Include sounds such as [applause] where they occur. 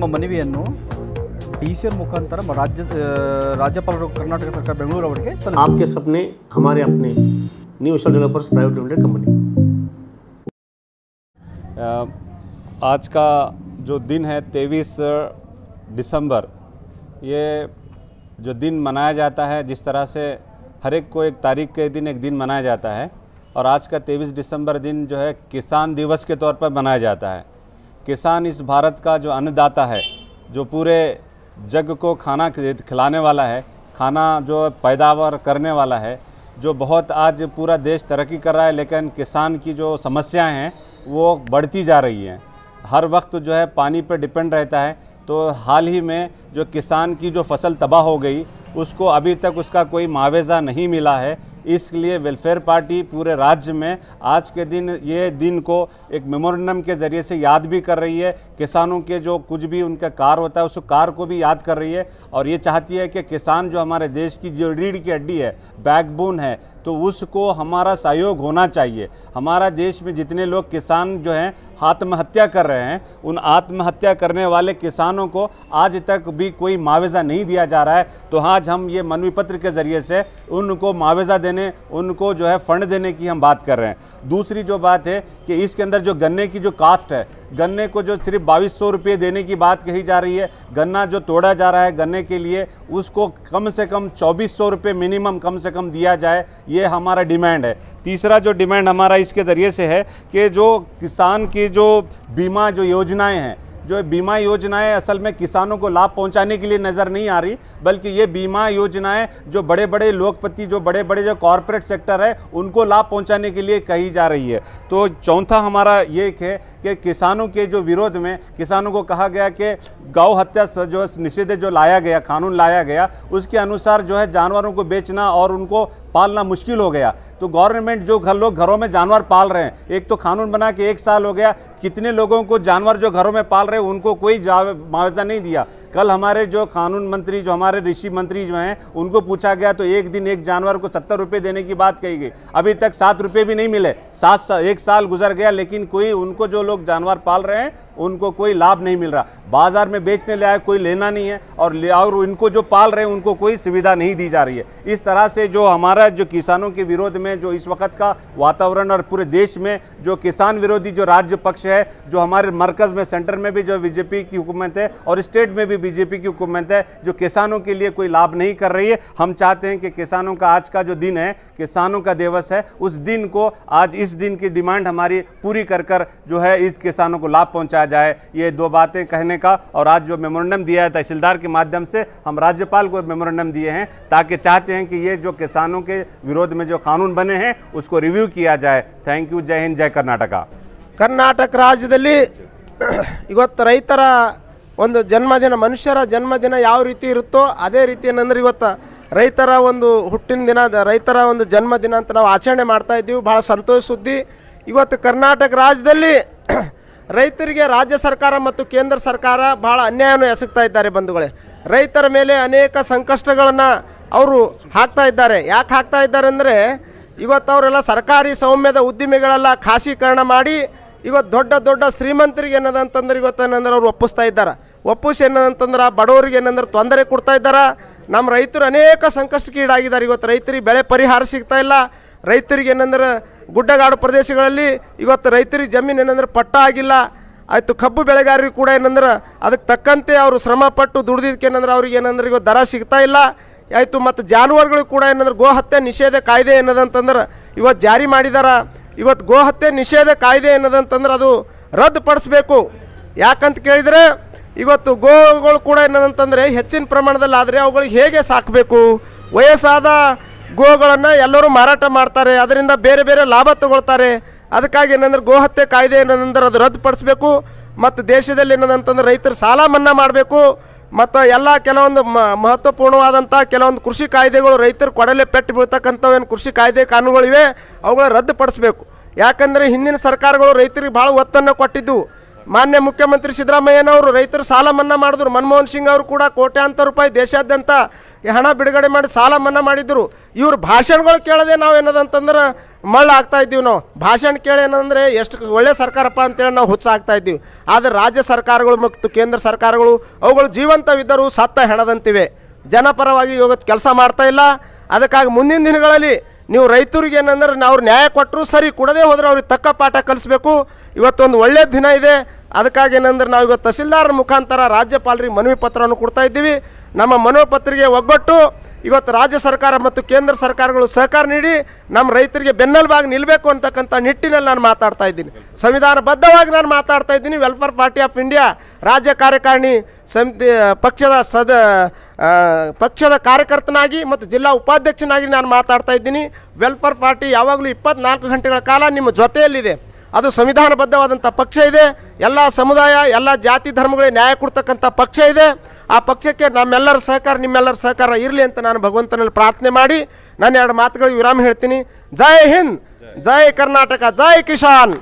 नम ಮನವಿಯನ್ನು डी मुखातर राज्य राज्यपाल कर्नाटक सरकार बेंगलुरु ಅವರಿಗೆ आपके सपने हमारे अपने new Asia developers private limited company आज का जो दिन है तेईस दिसंबर ये जो दिन मनाया जाता है जिस तरह से हर एक को एक तारीख के दिन एक दिन मनाया जाता है और आज का तेईस दिसंबर दिन जो है किसान दिवस के तौर पर मनाया जाता है किसान इस भारत का जो अन्नदाता है जो पूरे जग को खाना खिलाने वाला है खाना जो पैदावार करने वाला है जो बहुत आज पूरा देश तरक्की कर रहा है लेकिन किसान की जो समस्याएं हैं वो बढ़ती जा रही हैं हर वक्त जो है पानी पर डिपेंड रहता है तो हाल ही में जो किसान की जो फसल तबाह हो गई उसको अभी तक उसका कोई मुआवजा नहीं मिला है इसलिए वेलफेयर पार्टी पूरे राज्य में आज के दिन ये दिन को एक मेमोरेंडम के ज़रिए से याद भी कर रही है किसानों के जो कुछ भी उनका कार होता है उस कार को भी याद कर रही है और ये चाहती है कि किसान जो हमारे देश की जो रीढ़ की हड्डी है बैकबोन है तो उसको हमारा सहयोग होना चाहिए हमारा देश में जितने लोग किसान जो हैं आत्महत्या कर रहे हैं उन आत्महत्या करने वाले किसानों को आज तक भी कोई मुआवजा नहीं दिया जा रहा है तो आज हम ये मनवी पत्र के ज़रिए से उनको मुआवजा देने उनको जो है फ़ंड देने की हम बात कर रहे हैं दूसरी जो बात है कि इसके अंदर जो गन्ने की जो कास्ट है गन्ने को जो सिर्फ बाईस सौ रुपये देने की बात कही जा रही है गन्ना जो तोड़ा जा रहा है गन्ने के लिए उसको कम से कम चौबीस सौ रुपये मिनिमम कम से कम दिया जाए ये हमारा डिमांड है तीसरा जो डिमांड हमारा इसके ज़रिए से है कि जो किसान की जो बीमा जो योजनाएँ हैं जो बीमा योजनाएं असल में किसानों को लाभ पहुंचाने के लिए नज़र नहीं आ रही बल्कि ये बीमा योजनाएं जो बड़े बड़े लोकपति जो बड़े बड़े जो कॉरपोरेट सेक्टर है उनको लाभ पहुंचाने के लिए कही जा रही है तो चौथा हमारा ये है कि किसानों के जो विरोध में किसानों को कहा गया कि गौ हत्या जो निषेध जो लाया गया कानून लाया गया उसके अनुसार जो है जानवरों को बेचना और उनको पालना मुश्किल हो गया तो गवर्नमेंट जो घर लोग घरों में जानवर पाल रहे हैं एक तो कानून बना के एक साल हो गया कितने लोगों को जानवर जो घरों में पाल रहे हैं उनको कोई मुआवजा नहीं दिया कल हमारे जो कानून मंत्री जो हमारे ऋषि मंत्री जो हैं उनको पूछा गया तो एक दिन एक जानवर को सत्तर रुपये देने की बात कही गई अभी तक सात रुपये भी नहीं मिले सात सा, एक साल गुजर गया लेकिन कोई उनको जो लोग जानवर पाल रहे हैं उनको कोई लाभ नहीं मिल रहा बाजार में बेचने ले आए कोई लेना नहीं है और और इनको जो पाल रहे हैं उनको कोई सुविधा नहीं दी जा रही है इस तरह से जो हमारा जो किसानों के विरोध में जो इस वक्त का वातावरण और पूरे देश में जो किसान विरोधी जो राज्य पक्ष है जो हमारे मरकज़ में सेंटर में भी जो बीजेपी की हुकूमत है और स्टेट में भी बीजेपी की हुकूमत है जो किसानों के लिए कोई लाभ नहीं कर रही है हम चाहते हैं कि किसानों का आज का जो दिन है किसानों का दिवस है उस दिन को आज इस दिन की डिमांड हमारी पूरी कर कर जो है इस किसानों को लाभ पहुँचाया जाए ये दो बातें कहने का और आज जो मेमोरेंडम दिया है तहसीलदार के माध्यम से हम राज्यपाल को मेमोरेंडम दिए हैं ताकि चाहते हैं कि ये जो किसानों के विरोध में जो कानून बने हैं उसको रिव्यू किया जाए थैंक यू जय हिंद जय कर्नाटका कर्नाटक राज्य ಇವತ್ತು ರೈತರ ಒಂದು ಜನ್ಮದಿನ ಮನುಷ್ಯರ ಜನ್ಮದಿನ ಯಾವ ರೀತಿ ಇರುತ್ತೋ ಅದೇ ರೀತಿ ಏನಂದ್ರೆ ಇವತ್ತು ರೈತರ ಒಂದು ಹುಟ್ಟಿನ ದಿನ ರೈತರ ಒಂದು ಜನ್ಮದಿನ ಅಂತ ನಾವು ಆಚರಣೆ ಮಾಡ್ತಾ ಇದ್ದೀವಿ ಭಾಳ ಸಂತೋಷ ಸುದ್ದಿ ಇವತ್ತು ಕರ್ನಾಟಕ ರಾಜ್ಯದಲ್ಲಿ [clears throat] ರೈತರಿಗೆ ರಾಜ್ಯ ಸರ್ಕಾರ ಮತ್ತು ಕೇಂದ್ರ ಸರ್ಕಾರ ಭಾಳ ಅನ್ಯಾಯವನ್ನು ಎಸಗ್ತಾ ಇದ್ದಾರೆ ಬಂಧುಗಳೇ ರೈತರ ಮೇಲೆ ಅನೇಕ ಸಂಕಷ್ಟಗಳನ್ನು ಅವರು ಹಾಕ್ತಾ ಇದ್ದಾರೆ ಯಾಕೆ ಹಾಕ್ತಾ ಇದ್ದಾರೆ ಅಂದರೆ ಇವತ್ತು ಅವರೆಲ್ಲ ಸರ್ಕಾರಿ ಸೌಮ್ಯದ ಉದ್ದಿಮೆಗಳೆಲ್ಲ ಖಾಸೀಕರಣ ಮಾಡಿ ಇವತ್ತು ದೊಡ್ಡ ದೊಡ್ಡ ಶ್ರೀಮಂತರಿಗೆ ಏನದಂತಂದ್ರೆ ಇವತ್ತು ಏನಂದ್ರೆ ಅವರು ಒಪ್ಪಿಸ್ತಾ ಇದ್ದಾರೆ ಒಪ್ಪುಸ್ ಏನಂತಂದ್ರೆ ಬಡವರಿಗೆ ಏನಂದ್ರೆ ತೊಂದರೆ ಕೊಡ್ತಾ ಇದ್ದಾರೆ ನಮ್ಮ ರೈತರು ಅನೇಕ ಸಂಕಷ್ಟಕ್ಕೀಡಾಗಿದ್ದಾರೆ ಇವತ್ತು ರೈತರಿಗೆ ಬೆಳೆ ಪರಿಹಾರ ಸಿಗ್ತಾ ಇಲ್ಲ ರೈತರಿಗೆ ಏನಂದ್ರೆ ಗುಡ್ಡಗಾಡು ಪ್ರದೇಶಗಳಲ್ಲಿ ಇವತ್ತು ರೈತರಿಗೆ ಜಮೀನು ಏನಂದ್ರೆ ಪಟ್ಟ ಆಗಿಲ್ಲ ಆಯಿತು ಕಬ್ಬು ಬೆಳೆಗಾರರಿಗೆ ಕೂಡ ಏನಂದ್ರೆ ಅದಕ್ಕೆ ತಕ್ಕಂತೆ ಅವರು ಶ್ರಮ ಪಟ್ಟು ದುಡ್ದಿದ್ದಕ್ಕೆ ಏನಂದ್ರೆ ಅವ್ರಿಗೆ ಏನಂದ್ರೆ ಇವತ್ತು ದರ ಸಿಗ್ತಾ ಇಲ್ಲ ಆಯಿತು ಮತ್ತು ಜಾನುವಾರುಗಳಿಗೆ ಕೂಡ ಏನಂದ್ರೆ ಗೋ ಹತ್ಯೆ ನಿಷೇಧ ಕಾಯ್ದೆ ಏನದಂತಂದ್ರೆ ಇವತ್ತು ಜಾರಿ ಮಾಡಿದಾರ ಇವತ್ತು ಗೋಹತ್ಯೆ ನಿಷೇಧ ಕಾಯ್ದೆ ಏನದಂತಂದ್ರೆ ಅದು ರದ್ದುಪಡಿಸ್ಬೇಕು ಯಾಕಂತ ಕೇಳಿದರೆ ಇವತ್ತು ಗೋಗಳು ಕೂಡ ಏನದಂತಂದರೆ ಹೆಚ್ಚಿನ ಪ್ರಮಾಣದಲ್ಲಿ ಆದರೆ ಅವುಗಳಿಗೆ ಹೇಗೆ ಸಾಕಬೇಕು ವಯಸ್ಸಾದ ಗೋಗಳನ್ನು ಎಲ್ಲರೂ ಮಾರಾಟ ಮಾಡ್ತಾರೆ ಅದರಿಂದ ಬೇರೆ ಬೇರೆ ಲಾಭ ತಗೊಳ್ತಾರೆ ಅದಕ್ಕಾಗಿ ಏನಂದ್ರೆ ಗೋಹತ್ಯೆ ಕಾಯ್ದೆ ಏನಂದ್ರೆ ಅದು ರದ್ದುಪಡಿಸಬೇಕು ಮತ್ತು ದೇಶದಲ್ಲಿ ಏನದಂತಂದ್ರೆ ರೈತರು ಸಾಲ ಮನ್ನಾ ಮಾಡಬೇಕು ಮತ್ತು ಎಲ್ಲ ಕೆಲವೊಂದು ಮಹತ್ವಪೂರ್ಣವಾದಂಥ ಕೆಲವೊಂದು ಕೃಷಿ ಕಾಯ್ದೆಗಳು ರೈತರು ಕೊಡಲೆ ಪೆಟ್ಟು ಬೀಳ್ತಕ್ಕಂಥವೇನು ಕೃಷಿ ಕಾಯ್ದೆ ಕಾನೂನುಗಳಿವೆ ಅವುಗಳ ರದ್ದುಪಡಿಸಬೇಕು ಯಾಕಂದರೆ ಹಿಂದಿನ ಸರ್ಕಾರಗಳು ರೈತರಿಗೆ ಭಾಳ ಒತ್ತನ್ನು ಕೊಟ್ಟಿದ್ದು ಮಾನ್ಯ ಮುಖ್ಯಮಂತ್ರಿ ಸಿದ್ದರಾಮಯ್ಯನವರು ರೈತರು ಸಾಲ ಮನ್ನಾ ಮಾಡಿದ್ರು ಮನಮೋಹನ್ ಸಿಂಗ್ ಅವರು ಕೂಡ ಕೋಟ್ಯಾಂತರ ರೂಪಾಯಿ ದೇಶಾದ್ಯಂತ ಹಣ ಬಿಡುಗಡೆ ಮಾಡಿ ಸಾಲ ಮನ್ನಾ ಮಾಡಿದ್ರು ಇವ್ರ ಭಾಷಣಗಳು ಕೇಳದೆ ನಾವು ಏನದಂತಂದ್ರೆ ಮಳ್ಳ ಆಗ್ತಾ ಇದ್ದೀವಿ ನಾವು ಭಾಷಣ ಕೇಳಿ ಏನಂದರೆ ಎಷ್ಟು ಒಳ್ಳೆ ಸರ್ಕಾರಪ್ಪ ಅಂತೇಳಿ ನಾವು ಆಗ್ತಾ ಇದ್ದೀವಿ ಆದರೆ ರಾಜ್ಯ ಸರ್ಕಾರಗಳು ಮತ್ತು ಕೇಂದ್ರ ಸರ್ಕಾರಗಳು ಅವುಗಳು ಜೀವಂತವಿದ್ದರೂ ಸತ್ತ ಹೆಣದಂತಿವೆ ಜನಪರವಾಗಿ ಇವತ್ತು ಕೆಲಸ ಮಾಡ್ತಾ ಇಲ್ಲ ಅದಕ್ಕಾಗಿ ಮುಂದಿನ ದಿನಗಳಲ್ಲಿ ನೀವು ರೈತರಿಗೆ ಏನಂದ್ರೆ ಅವ್ರು ನ್ಯಾಯ ಕೊಟ್ಟರು ಸರಿ ಕೊಡದೇ ಹೋದ್ರೆ ಅವ್ರಿಗೆ ತಕ್ಕ ಪಾಠ ಕಲಿಸ್ಬೇಕು ಇವತ್ತೊಂದು ಒಳ್ಳೆಯ ದಿನ ಇದೆ ಅದಕ್ಕಾಗಿ ಏನಂದ್ರೆ ನಾವು ಇವತ್ತು ತಹಸೀಲ್ದಾರ್ ಮುಖಾಂತರ ರಾಜ್ಯಪಾಲರಿಗೆ ಮನವಿ ಪತ್ರವನ್ನು ಕೊಡ್ತಾ ಇದ್ದೀವಿ ನಮ್ಮ ಮನವಿ ಪತ್ರಿಗೆ ಒಗ್ಗಟ್ಟು ಇವತ್ತು ರಾಜ್ಯ ಸರ್ಕಾರ ಮತ್ತು ಕೇಂದ್ರ ಸರ್ಕಾರಗಳು ಸಹಕಾರ ನೀಡಿ ನಮ್ಮ ರೈತರಿಗೆ ಬೆನ್ನೆಲುಬಾಗಿ ನಿಲ್ಲಬೇಕು ಅಂತಕ್ಕಂಥ ನಿಟ್ಟಿನಲ್ಲಿ ನಾನು ಮಾತಾಡ್ತಾ ಇದ್ದೀನಿ ಸಂವಿಧಾನಬದ್ಧವಾಗಿ ನಾನು ಮಾತಾಡ್ತಾ ಇದ್ದೀನಿ ವೆಲ್ಫೇರ್ ಪಾರ್ಟಿ ಆಫ್ ಇಂಡಿಯಾ ರಾಜ್ಯ ಕಾರ್ಯಕಾರಿಣಿ ಸಮಿತಿ ಪಕ್ಷದ ಸದ ಪಕ್ಷದ ಕಾರ್ಯಕರ್ತನಾಗಿ ಮತ್ತು ಜಿಲ್ಲಾ ಉಪಾಧ್ಯಕ್ಷನಾಗಿ ನಾನು ಮಾತಾಡ್ತಾ ಇದ್ದೀನಿ ವೆಲ್ಫೇರ್ ಪಾರ್ಟಿ ಯಾವಾಗಲೂ ಇಪ್ಪತ್ನಾಲ್ಕು ಗಂಟೆಗಳ ಕಾಲ ನಿಮ್ಮ ಜೊತೆಯಲ್ಲಿದೆ ಅದು ಸಂವಿಧಾನಬದ್ಧವಾದಂಥ ಪಕ್ಷ ಇದೆ ಎಲ್ಲ ಸಮುದಾಯ ಎಲ್ಲ ಜಾತಿ ಧರ್ಮಗಳಿಗೆ ನ್ಯಾಯ ಕೊಡ್ತಕ್ಕಂಥ ಪಕ್ಷ ಇದೆ ಆ ಪಕ್ಷಕ್ಕೆ ನಮ್ಮೆಲ್ಲರ ಸಹಕಾರ ನಿಮ್ಮೆಲ್ಲರ ಸಹಕಾರ ಇರಲಿ ಅಂತ ನಾನು ಭಗವಂತನಲ್ಲಿ ಪ್ರಾರ್ಥನೆ ಮಾಡಿ ನಾನು ಎರಡು ಮಾತುಗಳಿಗೆ ವಿರಾಮ ಹೇಳ್ತೀನಿ ಜೈ ಹಿಂದ್ ಜೈ ಕರ್ನಾಟಕ ಜೈ ಕಿಶಾನ್